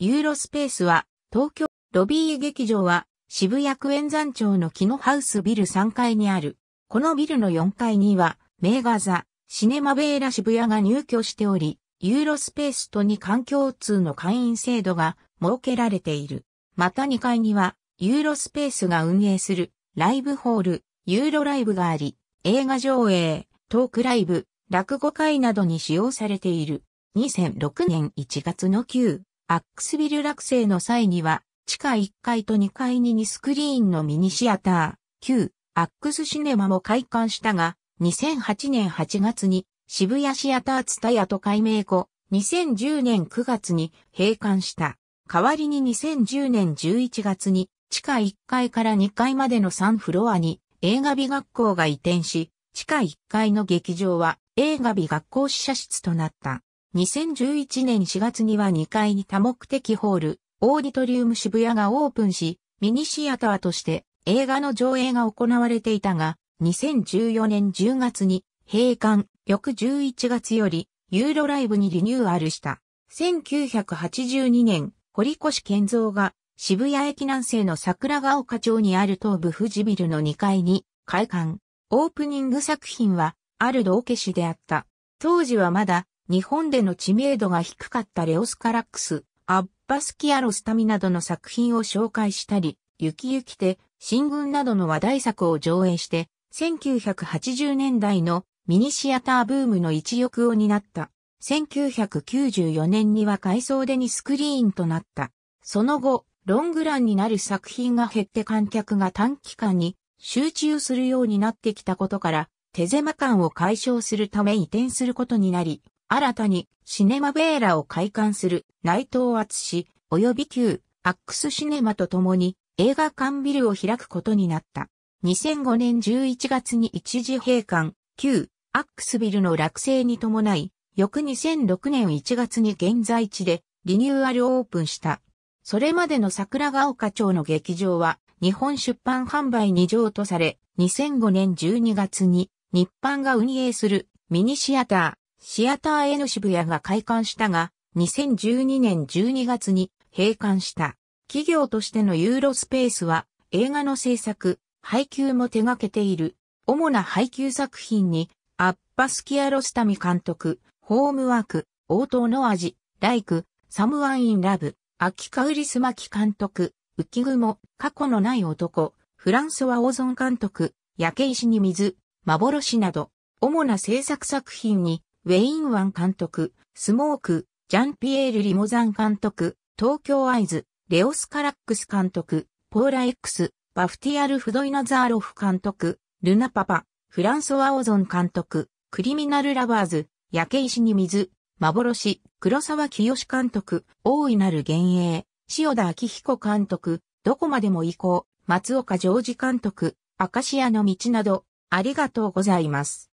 ユーロスペースは、東京、ロビー劇場は、渋谷区円山町の木のハウスビル3階にある。このビルの4階には、名画座、シネマベーラ渋谷が入居しており、ユーロスペースとに環境通の会員制度が設けられている。また2階には、ユーロスペースが運営するライブホール、ユーロライブがあり、映画上映、トークライブ、落語会などに使用されている。2006年1月の旧アックスビル落成の際には、地下1階と2階に2スクリーンのミニシアター、旧アックスシネマも開館したが、2008年8月に渋谷シアターツタヤと改名後、2010年9月に閉館した。代わりに2010年11月に地下1階から2階までの3フロアに映画美学校が移転し、地下1階の劇場は映画美学校試写室となった。2011年4月には2階に多目的ホール、オーディトリウム渋谷がオープンし、ミニシアターとして映画の上映が行われていたが、2014年10月に閉館、翌11月よりユーロライブにリニューアルした。1982年、堀越健三が渋谷駅南西の桜ヶ丘町にある東部富士ビルの2階に開館。オープニング作品は、ある道化師であった。当時はまだ日本での知名度が低かったレオスカラックス、アッバスキアロスタミなどの作品を紹介したり、ゆきゆきて、新軍などの話題作を上映して、1980年代のミニシアターブームの一翼を担った。1994年には改装でにスクリーンとなった。その後、ロングランになる作品が減って観客が短期間に集中するようになってきたことから、手狭感を解消するため移転することになり、新たにシネマベーラを開館する内藤厚氏及び旧アックスシネマと共に映画館ビルを開くことになった。2005年11月に一時閉館、旧アックスビルの落成に伴い、翌2006年1月に現在地でリニューアルオープンした。それまでの桜ヶ丘町の劇場は日本出版販売に譲渡され、2005年12月に日版が運営するミニシアターシアター N 渋谷が開館したが、2012年12月に閉館した。企業としてのユーロスペースは映画の制作、配給も手掛けている。主な配給作品に、アッパス・キアロスタミ監督、ホームワーク、応答の味、ライク、サムワン・イン・ラブ、秋カウリスマキ監督、浮雲、過去のない男、フランソワ・オゾン監督、焼け石に水、幻など、主な制作作品に、ウェイン・ワン監督、スモーク、ジャンピエール・リモザン監督、東京アイズ、レオス・カラックス監督、ポーラエックス、バフティアル・フドイナザーロフ監督、ルナ・パパ、フランソワ・オゾン監督、クリミナル・ラバーズ、焼け石に水、幻、黒沢清監督、大いなる幻影、塩田明彦監督、どこまでも行こう、松岡ジョージ監督、アカシアの道など、ありがとうございます。